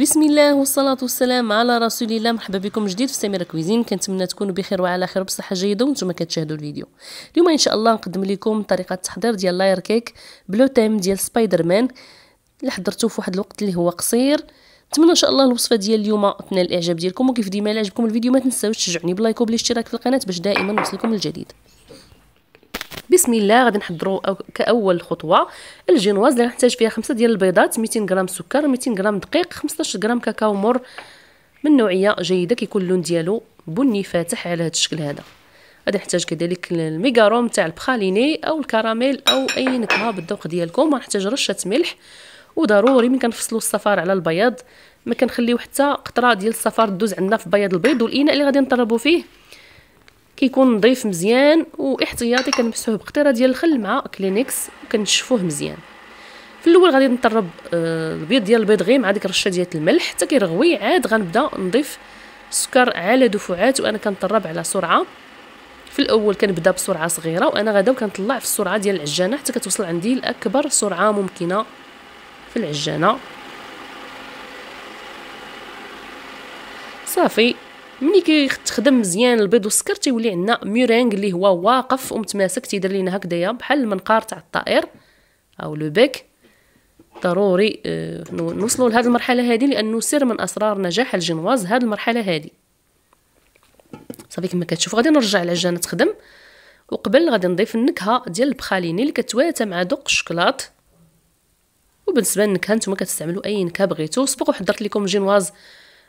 بسم الله والصلاة والسلام على رسول الله مرحبا بكم جديد في سميرة كويزين كنتمنى تكونوا بخير وعلى خير وبصحة جيدة وانتم كتشاهدوا الفيديو اليوم ان شاء الله نقدم لكم طريقة تحضير ديال لاير كيك بلو تيم ديال سبايدر مان اللي حضرته في واحد الوقت اللي هو قصير نتمنى ان شاء الله الوصفه ديال اليوم تنال الاعجاب ديالكم وكيف ديما الا عجبكم الفيديو ما تنساوش تشجعوني بلايك وبالاشتراك في القناه باش دائما نوصلكم الجديد بسم الله غادي نحضروا كاول خطوه الجينواز اللي نحتاج فيها خمسة ديال البيضات 200 غرام سكر 200 غرام دقيق 15 غرام كاكاو مر من نوعيه جيده كيكون اللون ديالو بني فاتح على هذا الشكل هذا غادي نحتاج كذلك الميغاروم تاع البخاليني او الكراميل او اي نكهه بالذوق ديالكم ونحتاج رشه ملح وضروري من كنفصلوا الصفار على البياض ما كنخليو حتى قطره ديال الصفار دوز عندنا في بياض البيض والاناء اللي غادي نطربوا فيه كيكون نظيف مزيان واحتياطي كنمسحوه بقطيره ديال الخل مع كلينكس وكنشفوه مزيان في الاول غادي نطرب آه، البيض ديال البيض غير مع ديك الرشه ديال الملح حتى كيرغوي عاد غنبدا نضيف السكر على دفعات وانا كنطرب على سرعه في الاول كنبدا بسرعه صغيره وانا غدا كنطلع في السرعه ديال العجانه حتى كتوصل عندي لاكبر سرعه ممكنه في العجانه صافي ملي كيخدم مزيان البيض والسكر تيولي عندنا ميرينغ اللي هو واقف ومتماسك تيدير لينا هكذايا بحال المنقار تاع الطائر او لو بيك ضروري اه نوصلوا لهذه المرحله هذه لانه سر من اسرار نجاح الجنواز هذه المرحله هذه صافي كما كتشوف غادي نرجع العجانه تخدم وقبل غادي نضيف النكهه ديال البخاليني اللي كتواتى مع دوق الشكلاط وبالنسبه للنكهه نتوما كتستعملوا اي نكهه بغيتو سبق وحضرت لكم جينواز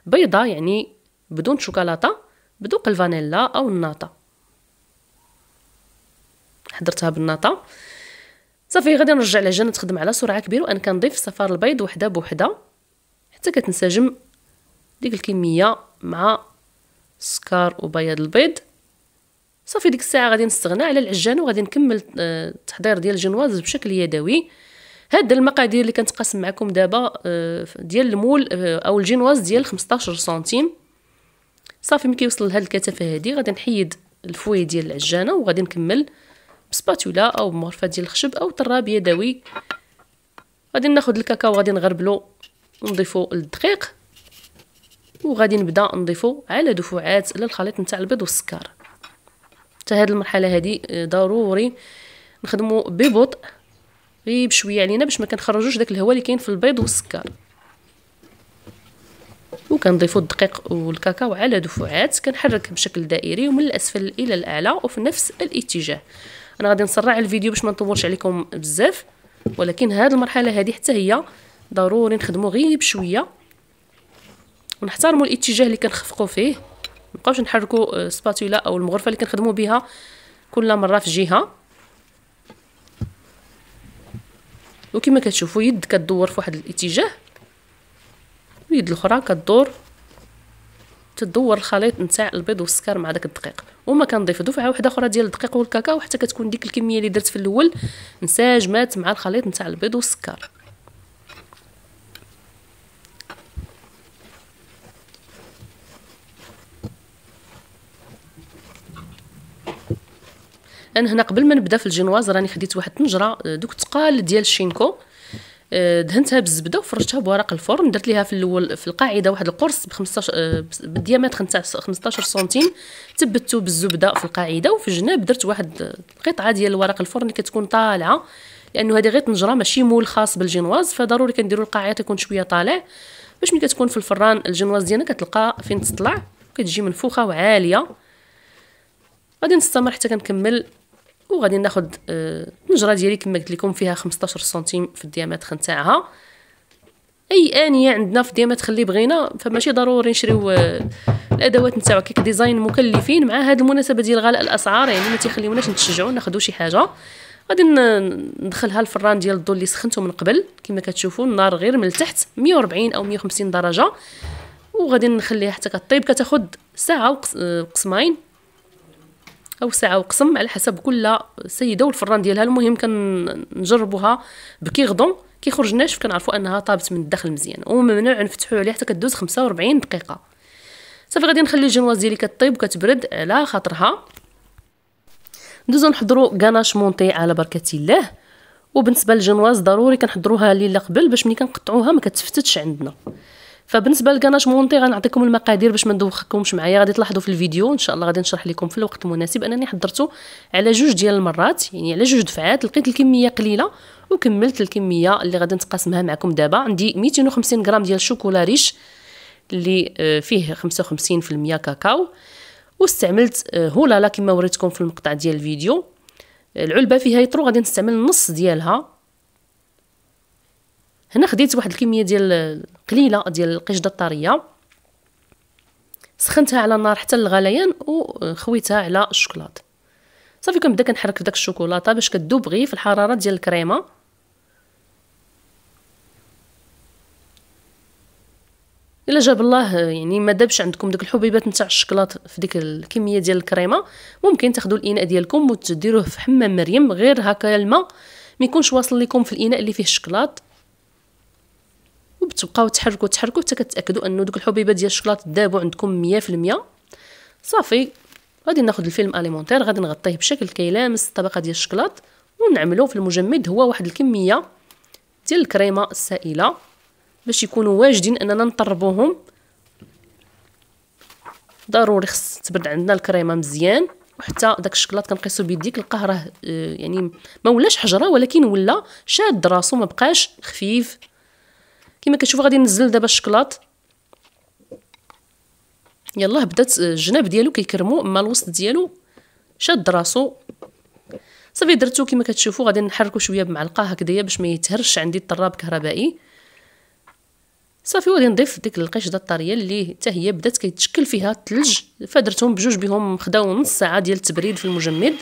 بيضه يعني بدون شوكولاتة بدوق الفانيلا أو الناطة حضرتها بالناطة صافي غادي نرجع لجنة تخدم على سرعة كبيرة وأنا كنضيف الصفار البيض وحدة بوحدة حتى كتنسجم ديك الكمية مع السكر وبياض البيض صافي ديك الساعه غادي نستغنى على العجان وغادي نكمل التحضير آه، ديال الجنواز بشكل يدوي هاد المقادير اللي كنتقاسم معكم دابا آه، ديال المول آه، او الجنواز ديال 15 سنتيم صافي ملي كيوصل لهاد الكثافه هادي غادي نحيد الفوي ديال العجانه وغادي نكمل بسباتولا او بمغرفه ديال الخشب او طراب يدوي غادي ناخذ الكاكاو غادي نغربلو ونضيفو للدقيق وغادي نبدا نضيفو على دفعات للخليط نتاع البيض والسكر حتى هاد المرحله هادي آه، ضروري نخدمو ببطء غير بشويه علينا باش ما كنخرجوش داك الهواء اللي كاين في البيض والسكر وكنضيفوا الدقيق والكاكاو على دفعات كنحرك بشكل دائري ومن الاسفل الى الاعلى وفي نفس الاتجاه انا غادي نسرع الفيديو باش ما نطولش عليكم بزاف ولكن هاد المرحله هذه حتى هي ضروري نخدموا غير بشويه ونحترموا الاتجاه اللي كنخفقوا فيه مابقاوش نحركوا السباتولا آه، او المغرفه اللي كنخدموا بها كل مره في جهه وكما كتشوفوا يد كدور في واحد الاتجاه ويد الاخرى كدور تدور الخليط نتاع البيض والسكر مع داك الدقيق وما كنضيف دفعه واحده اخرى ديال الدقيق والكاكاو حتى كتكون ديك الكميه اللي درت في الاول انسجمات مع الخليط نتاع البيض والسكر انا هنا قبل ما نبدا في الجينواز راني خديت واحد الطنجره دوك تقال ديال الشينكو آه، دهنتها بالزبده وفرشتها بورق الفرن درت ليها في الاول في القاعده واحد القرص ب 15 بالديامات 15 سنتيم تبتو بالزبده في القاعده وفي الجناب درت واحد القطعه ديال ورق الفرن اللي كتكون طالعه لانه هذه غير طنجره ماشي مول خاص بالجينواز فضروري كنديروا القاعده تكون شويه طالع باش ملي كتكون في الفران الجينواز ديالنا كتلقى فين تطلع كتجي منفوخه وعاليه غادي نستمر حتى كنكمل وغادي ناخد النجره آه، ديالي كما قلت لكم فيها 15 سنتيم في الديامتر نتاعها اي انيه عندنا في الديامتر اللي بغينا فماشي ضروري نشريو آه، الادوات نتاعو كيك ديزاين مكلفين مع هذه المناسبه ديال غلاء الاسعار يعني ما تيخليوناش نتشجعوا ناخذوا شي حاجه غادي ندخلها الفران ديال الضو اللي سخنته من قبل كما كتشوفوا النار غير من التحت 140 او 150 درجه وغادي نخليها حتى كطيب كتاخد ساعه آه، وقسمين او ساعه وقسم على حسب كل سيده والفران ديالها المهم كنجربوها بكي غضون كيخرج ناشف كنعرفوا انها طابت من الداخل مزيان وممنوع نفتحوا عليه حتى كدوز 45 دقيقه صافي غادي نخلي الجنواز ديالي كطيب وكتبرد على خاطرها ندوزو نحضروا غاناش مونطي على بركه الله وبالنسبه للجنواز ضروري كنحضروها ليله قبل باش ملي كنقطعوها ما كتفتتش عندنا فبالنسبه للكناش مونتي غنعطيكم المقادير باش ما ندوخكمش معايا غادي تلاحظوا في الفيديو ان شاء الله غادي نشرح لكم في الوقت المناسب انني حضرته على جوج ديال المرات يعني على جوج دفعات لقيت الكميه قليله وكملت الكميه اللي غادي نتقاسمها معكم دابا عندي 250 غرام ديال الشوكولا ريش اللي آه، فيه 55% كاكاو واستعملت آه، هولالا كما وريتكم في المقطع ديال الفيديو العلبه فيها يطرو غادي نستعمل النص ديالها هنا خديت واحد الكميه ديال قليله ديال القشده الطريه سخنتها على النار حتى الغليان وخويتها على الشوكولاط صافي كنبدا كنحرك داك الشوكولاته باش كدوب غي في الحراره ديال الكريمه الا جاب الله يعني ما دابش عندكم داك الحبيبات نتاع الشكلاط في ديك الكميه ديال الكريمه ممكن تاخذوا الاناء ديالكم وتديروه في حمام مريم غير هكا الماء ما يكونش واصل لكم في الاناء اللي فيه الشكلاط وبتبقاو تحركوا تحركوا حتى كتاكدوا انه دوك الحبيبات ديال الشكلاط دابوا عندكم 100% صافي غادي ناخذ الفيلم اليمونتير غادي نغطيه بشكل كيلامس الطبقه ديال الشكلاط ونعملو في المجمد هو واحد الكميه ديال الكريمه السائله باش يكونوا واجدين اننا نطربوهم ضروري خص تبرد عندنا الكريمه مزيان وحتى داك الشكلاط كنقيسو بيديك لقاه راه آه، يعني ما ولاش حجره ولكن ولا شاد راسو ما بقاش خفيف كما كتشوفوا غادي نزل دابا الشكلاط يلاه بدات آه، الجناب ديالو كيكرمو اما الوسط ديالو شاد راسو صافي درتو كما كتشوفوا غادي نحركو شويه بمعلقه هكذايا باش ما يتهرش عندي الطراب كهربائي صافي وغادي نضيف ديك القشده الطريه اللي حتى هي بدات كيتشكل فيها الثلج فدرتهم بجوج بهم خداو نص ساعه ديال التبريد في المجمد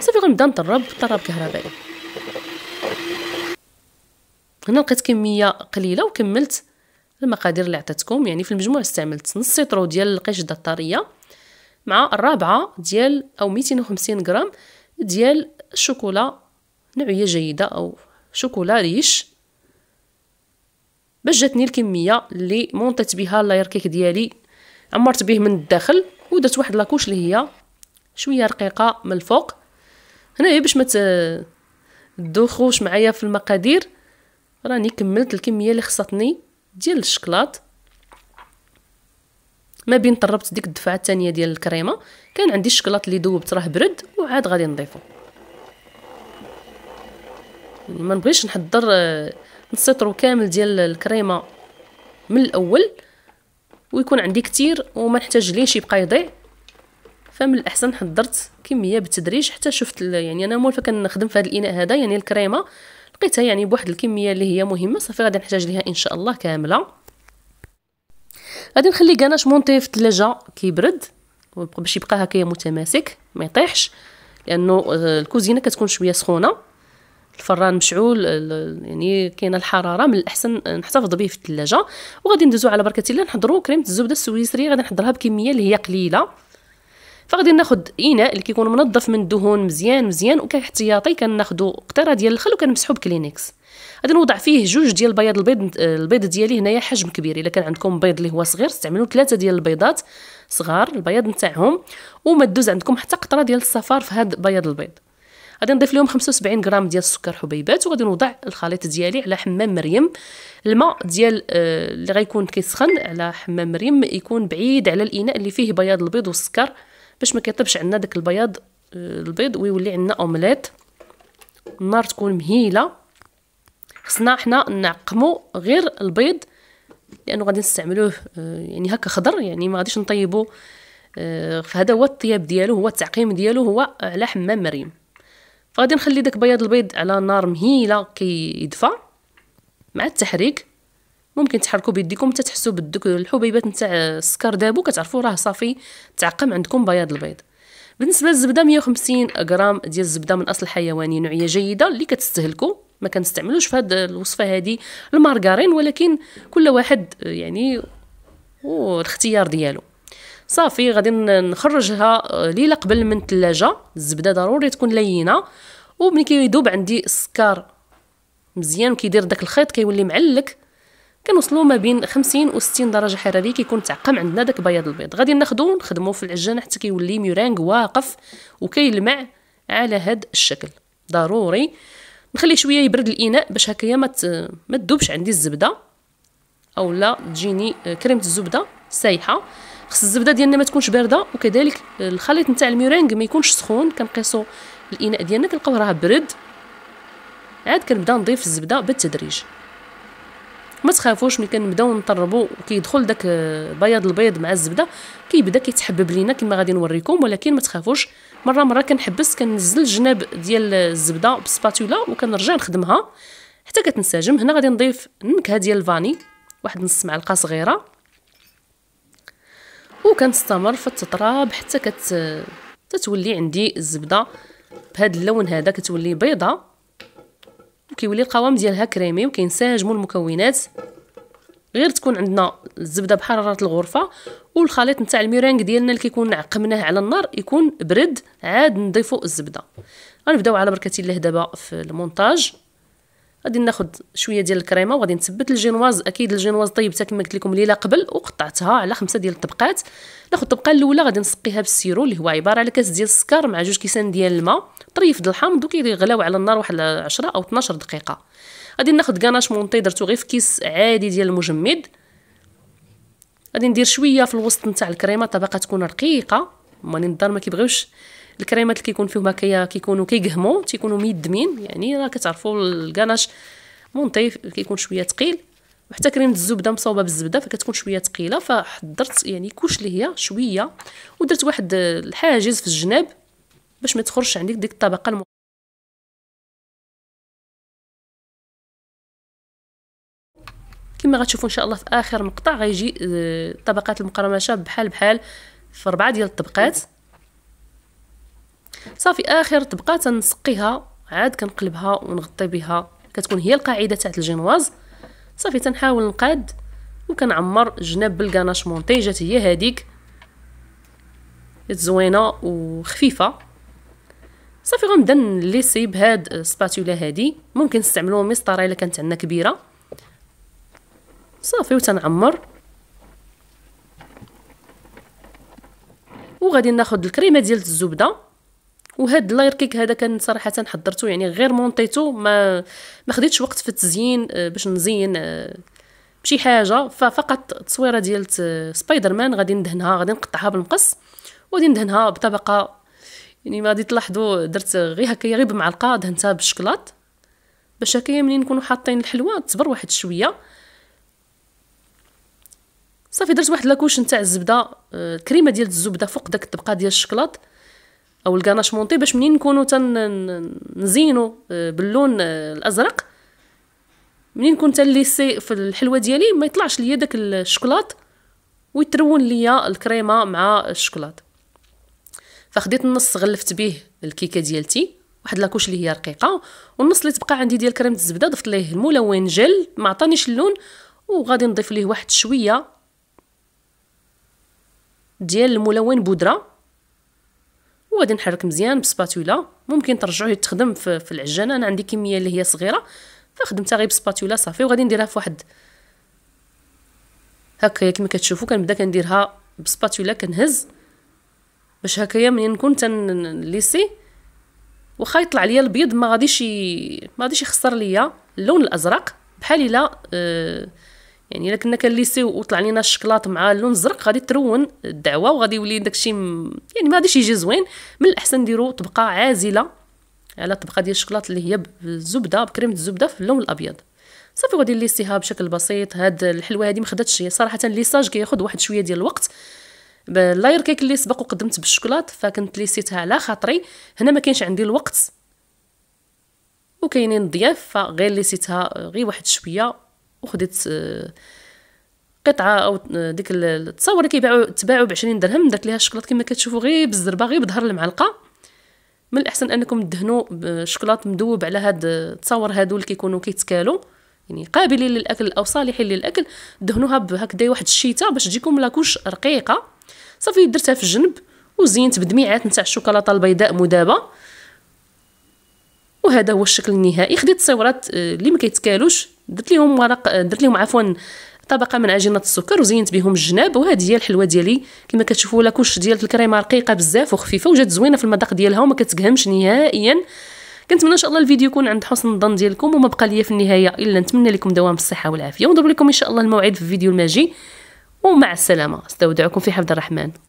صافي غنبدا نطرب طراب كهربائي هنا لقيت كميه قليله وكملت المقادير اللي عطيتكم يعني في المجموع استعملت نص سيترو ديال القشده الطريه مع الرابعه ديال او 250 غرام ديال الشوكولا نوعيه جيده او شوكولا ريش باش جاتني الكميه اللي مونطيت بها اللاير كيك ديالي عمرت به من الداخل ودرت واحد لاكوش اللي هي شويه رقيقه من الفوق هنايا باش ما تدوخوش معايا في المقادير راني كملت الكميه اللي خصتني ديال الشكلاط ما بين طربت ديك الدفعه الثانيه ديال الكريمه كان عندي الشكلاط اللي ذوبت راه برد وعاد غادي نضيفو يعني ما نبغيش نحضر آه، نسيطرو كامل ديال الكريمه من الاول ويكون عندي كتير وما نحتاج ليش يبقى يضيع فمن الاحسن حضرت كميه بالتدريج حتى شفت يعني انا مولفه كنخدم في هذا الاناء هذا يعني الكريمه لقيتها يعني بواحد الكميه اللي هي مهمه صافي غادي نحتاج ليها ان شاء الله كامله غادي نخلي كناش مونطي في الثلاجه كيبرد باش يبقى هكايا متماسك ما يطيحش لانه آه، الكوزينه كتكون شويه سخونه الفران مشعول يعني كاينه الحراره من الاحسن آه، نحتفظ به في الثلاجه وغادي ندوزو على بركه الله نحضروا كريمه الزبده السويسريه غادي نحضرها بكميه اللي هي قليله فغادي ناخد اناء اللي كيكون منظف من الدهون مزيان مزيان وكاحتياطي كناخدو قطره ديال الخل وكنمسحو بكلينكس غادي نوضع فيه جوج ديال البياض البيض البيض ديالي هنايا حجم كبير الا كان عندكم بيض اللي هو صغير استعملوا ثلاثه ديال البيضات صغار البياض نتاعهم وما تدوز عندكم حتى قطره ديال الصفار في هذا بياض البيض غادي نضيف لهم 75 غرام ديال السكر حبيبات وغادي نوضع الخليط ديالي على حمام مريم الماء ديال آه، اللي غيكون كيسخن على حمام مريم يكون بعيد على الاناء اللي فيه بياض البيض والسكر باش ما كيطيبش عندنا داك البياض آه، البيض ويولي عندنا اومليت النار تكون مهيله خصنا حنا نعقمو غير البيض لانه غادي نستعملوه آه، يعني هكا خضر يعني ما غاديش نطيبو فهذا آه، هو الطياب ديالو هو التعقيم ديالو هو على حمام مريم فغادي نخلي داك بياض البيض على نار مهيله كيدفى كي مع التحريك ممكن تحركوا بيديكم حتى تحسوا بدوك الحبيبات نتاع السكر دابو كتعرفوا راه صافي تعقم عندكم بياض البيض بالنسبه للزبده 150 غرام ديال الزبده من اصل حيواني نوعيه جيده اللي كتستهلكوا ما كنستعملوش في هذه الوصفه هذه المارغرين ولكن كل واحد يعني والاختيار ديالو صافي غادي نخرجها آه، ليله قبل من الثلاجه الزبده ضروري تكون لينه وملي كيذوب عندي السكر مزيان كيدير داك الخيط كيولي معلك كنوصلوا ما بين 50 و 60 درجه حراريه كيكون تعقم عندنا داك بياض البيض غادي ناخذو نخدمو في العجانه حتى كيولي ميرانغ واقف وكيلمع على هاد الشكل ضروري نخلي شويه يبرد الاناء باش هكايا ما ما تذوبش عندي الزبده اولا تجيني كريمه الزبده سايحه خص الزبده ديالنا ما تكونش بارده وكذلك الخليط نتاع الميرانغ ما يكونش سخون كنقيسو الاناء ديالنا كنلقاو راه برد عاد كنبدا نضيف الزبده بالتدريج ما تخافوش ملي كنبداو نطربو كيدخل داك بياض البيض مع الزبده كيبدا كيتحبب لينا كما غادي نوريكم ولكن ما تخافوش مره مره كنحبس كنزل الجناب ديال الزبده بسباتولا وكنرجع نخدمها حتى كتنسجم هنا غادي نضيف النكهه ديال الفاني واحد نص معلقه صغيره وكنستمر في التطراب حتى كت تتولي عندي الزبده بهذا اللون هذا كتولي بيضه وكيولي القوام ديالها كريمي وكينسجموا المكونات غير تكون عندنا الزبده بحراره الغرفه والخليط نتاع الميرينغ ديالنا اللي كيكون عقمناه على النار يكون برد عاد نضيفو الزبده غنبداو على بركه الله دابا في المونتاج غادي ناخذ شويه ديال الكريمه وغادي نثبت الجينواز اكيد الجينواز طيبتها كما قلت لكم ليله قبل وقطعتها على خمسة ديال الطبقات ناخذ الطبقه الاولى غادي نسقيها بالسيرو اللي هو عباره على كاس ديال السكر مع جوج كيسان ديال الماء طريف د الحامض وكيغلاو على النار واحد 10 او 12 دقيقه غادي ناخذ كاناش مونطي درتو غير في كيس عادي ديال المجمد غادي ندير شويه في الوسط نتاع الكريمه طبقه تكون رقيقه ماني الدار ما كيبغيوش الكريمات اللي كيكون فيهم هكايا كيكونوا كيقهموا تيكونوا ميدمين يعني راه كتعرفوا الكاناش مونطي كيكون شويه ثقيل وحتى كريمه الزبده مصوبه بالزبده فكتكون شويه ثقيله فحضرت يعني كوش اللي هي شويه ودرت واحد الحاجز في الجناب باش ما تخرجش عندك ديك الطبقه الم... كما غتشوفوا ان شاء الله في اخر مقطع غيجي آه، طبقات المقرمشه بحال بحال في اربعه ديال الطبقات صافي اخر طبقه تنسقيها عاد كنقلبها ونغطي بها كتكون هي القاعده تاعت الجينواز صافي تنحاول نقاد وكنعمر جناب بالكاناش مونتي جات هي هذيك زوينه وخفيفه صافي غنبدا نليسي بهاد السباتولا هادي ممكن نستعملو مسطره الا كانت عندنا كبيره صافي وتنعمر وغادي ناخذ الكريمه ديال الزبده وهاد اللاير كيك هذا كان صراحه حضرته يعني غير مونطيتو ما ما خديتش وقت في التزيين آه، باش نزين آه، بشي حاجه ففقط التصويره ديال سبايدر مان غادي ندهنها غادي نقطعها بالمقص وغادي ندهنها بطبقه يعني غادي تلاحظوا درت غير هكايا غير بمعلقه دهنتها بالشكلاط باش هكايا منين نكونوا حاطين الحلوه تصبر واحد شويه صافي درت واحد لاكوش نتاع الزبده آه، كريمه ديال الزبده فوق داك الطبقه ديال الشكلاط او الكاناش مونطي باش منين نكونوا تنزينو آه، باللون آه، الازرق منين كنت تنليسي في الحلوه ديالي ما يطلعش ليا داك الشكلاط ويترون ليا الكريمه مع الشكلاط فخديت النص غلفت به الكيكه ديالتي واحد لاكوش اللي هي رقيقه والنص اللي تبقى عندي ديال كريمه الزبده ضفت ليه الملون جل ما عطانيش اللون وغادي نضيف ليه واحد شويه ديال الملون بودره وغادي نحرك مزيان بسباتولا ممكن ترجعوه يتخدم في العجانه انا عندي كميه اللي هي صغيره فخدمتها غير بسباتولا صافي وغادي نديرها في واحد هكا كما كتشوفوا كنبدا كنديرها بسباتولا كنهز باش هكايا منين نكون تنليسي واخا يطلع ليا البيض ما غاديش ما غاديش يخسر ليا اللون الازرق بحال الا آه يعني الا كنا كنليسيو وطلع لينا الشكلاط مع اللون الزرق غادي ترون الدعوه وغادي يولي داكشي م... يعني ما غاديش يجي زوين من الاحسن نديرو طبقه عازله على الطبقه ديال الشكلاط اللي هي بالزبده بكريمه الزبده في اللون الابيض صافي غادي نليسيها بشكل بسيط هاد الحلوه هادي ما خداتش صراحه الليساج كياخد واحد شويه ديال الوقت باللاير كيك اللي سبق وقدمت بالشوكولات فكنت ليسيتها على خاطري هنا ما كانش عندي الوقت وكاينين ضياف فغير ليسيتها غير واحد شويه وخديت آه، قطعه او آه، ديك التصاور اللي كيباعوا تباعوا ب 20 درهم درت ليها الشوكولات كما كتشوفوا غير بالزربه غير بظهر المعلقه من الاحسن انكم تدهنوا الشوكولاط مذوب على هاد التصاور هادو اللي كيكونوا كيتكالوا يعني قابلين للاكل او صالحين للاكل دهنوها بهكذا واحد الشيته باش تجيكم لاكوش رقيقه صافي درتها في الجنب وزينت بدميعات نتاع الشوكولاته البيضاء مذابه وهذا هو الشكل النهائي خديت صورات آه، اللي ما كيتكالوش درت لهم ورق آه، درت لهم عفوا طبقه من عجينه السكر وزينت بهم الجناب وهذه هي الحلوه ديالي كما كتشوفوا لاكوش ديال الكريمه رقيقه بزاف وخفيفه وجات زوينه في المذاق ديالها وما كتكهمش نهائيا كنتمنى ان شاء الله الفيديو يكون عند حسن الظن ديالكم وما بقى ليا في النهايه الا نتمنى لكم دوام الصحه والعافيه ونضرب لكم ان شاء الله الموعد في الفيديو الماجي ومع السلامه استودعكم في حفظ الرحمن